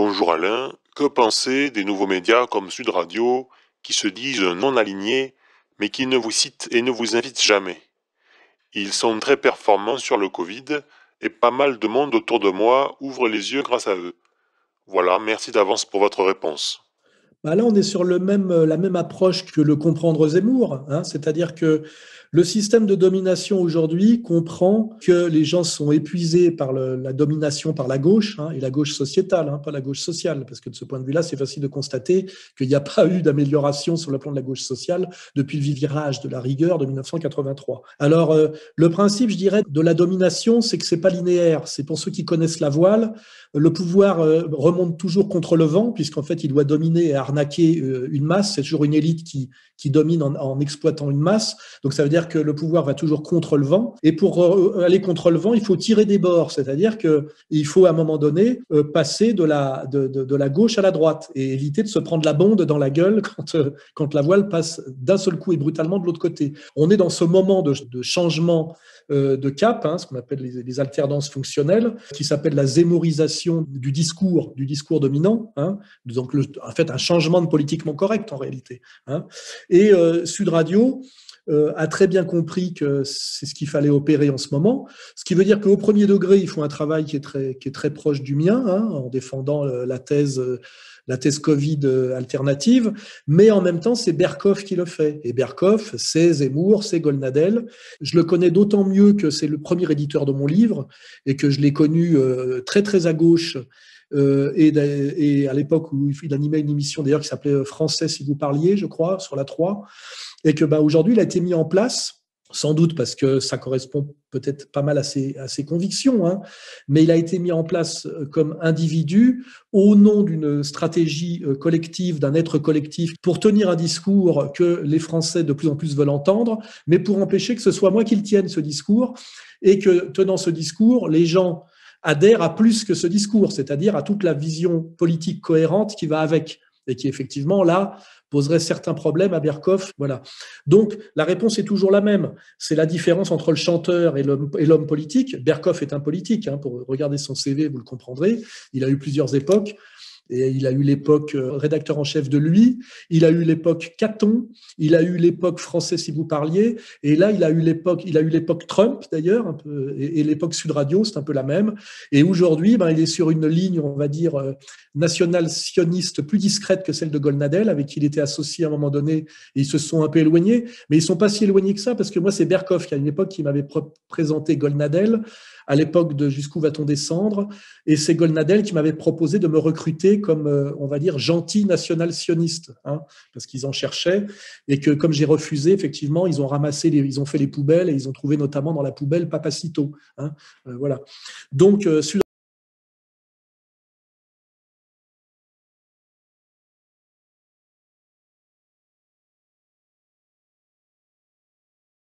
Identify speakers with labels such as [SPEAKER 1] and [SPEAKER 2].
[SPEAKER 1] Bonjour Alain, que penser des nouveaux médias comme Sud Radio qui se disent non alignés mais qui ne vous citent et ne vous invitent jamais Ils sont très performants sur le Covid et pas mal de monde autour de moi ouvre les yeux grâce à eux. Voilà, merci d'avance pour votre réponse.
[SPEAKER 2] Bah là, on est sur la même approche que le comprendre Zemmour, hein. c'est-à-dire que le système de domination aujourd'hui comprend que les gens sont épuisés par la domination par la gauche, hein, et la gauche sociétale, hein, pas la gauche sociale, parce que de ce point de vue-là, c'est facile de constater qu'il n'y a pas eu d'amélioration sur le plan de la gauche sociale depuis le virage de la rigueur de 1983. Alors, euh, le principe, je dirais, de la domination, c'est que ce n'est pas linéaire. C'est pour ceux qui connaissent la voile, le pouvoir euh, remonte toujours contre le vent, puisqu'en fait, il doit dominer et arnaquer euh, une masse, c'est toujours une élite qui, qui domine en, exploitant une masse. Donc ça veut dire que le pouvoir va toujours contre le vent. Et pour euh, aller contre le vent, il faut tirer des bords, c'est-à-dire qu'il faut à un moment donné euh, passer de la, de, de, la gauche à la droite et éviter de se prendre la bonde dans la gueule quand, quand la voile passe d'un seul coup et brutalement de l'autre côté. On est dans ce moment de, changement de cap, hein, ce qu'on appelle les, alternances fonctionnelles, qui s'appelle la zémorisation du discours, du discours dominant. Hein. Donc, en fait, un changement changement de politiquement correct en réalité. Hein. Et euh, Sud Radio euh, a très bien compris que c'est ce qu'il fallait opérer en ce moment, ce qui veut dire qu'au premier degré, ils font un travail qui est très, qui est très proche du mien, hein, en défendant euh, la thèse la thèse Covid alternative, mais en même temps, c'est Berkoff qui le fait. Et Berkoff, c'est Zemmour, c'est Golnadel. Je le connais d'autant mieux que c'est le premier éditeur de mon livre et que je l'ai connu très, très à gauche euh, et, à l'époque où il animait une émission d'ailleurs qui s'appelait euh, Français si vous parliez, je crois, sur la 3, et que bah, aujourd'hui il a été mis en place sans doute parce que ça correspond peut-être pas mal à ses, convictions, hein, mais il a été mis en place euh, comme individu au nom d'une stratégie collective, d'un être collectif, pour tenir un discours que les Français de plus en plus veulent entendre, mais pour empêcher que ce soit moi qui le tienne, ce discours, et que tenant ce discours, les gens adhère à plus que ce discours, c'est-à-dire à toute la vision politique cohérente qui va avec et qui effectivement là poserait certains problèmes à Berkoff. Voilà. Donc la réponse est toujours la même. C'est la différence entre le chanteur et l'homme politique. Berkoff est un politique. Hein, pour regarder son CV, vous le comprendrez. Il a eu plusieurs époques. Et il a eu l'époque euh, rédacteur en chef de lui, il a eu l'époque Caton, il a eu l'époque français si vous parliez, et là il a eu l'époque, il a eu l'époque Trump d'ailleurs, et, l'époque Sud Radio, c'est un peu la même. Et aujourd'hui, ben, il est sur une ligne, on va dire, euh, nationale sioniste plus discrète que celle de Golnadel, avec qui il était associé à un moment donné, et ils se sont un peu éloignés, mais ils sont pas si éloignés que ça, parce que moi c'est Berkov qui à une époque qui m'avait présenté Golnadel, à l'époque de Jusqu'où va-t-on descendre, et c'est Golnadel qui m'avait proposé de me recruter comme, euh, on va dire, gentil national sioniste hein, parce qu'ils en cherchaient, et que comme j'ai refusé, effectivement, ils ont ramassé, ils ont fait les poubelles, et ils ont trouvé notamment dans la poubelle Papacito. Hein, euh, voilà. Donc, euh,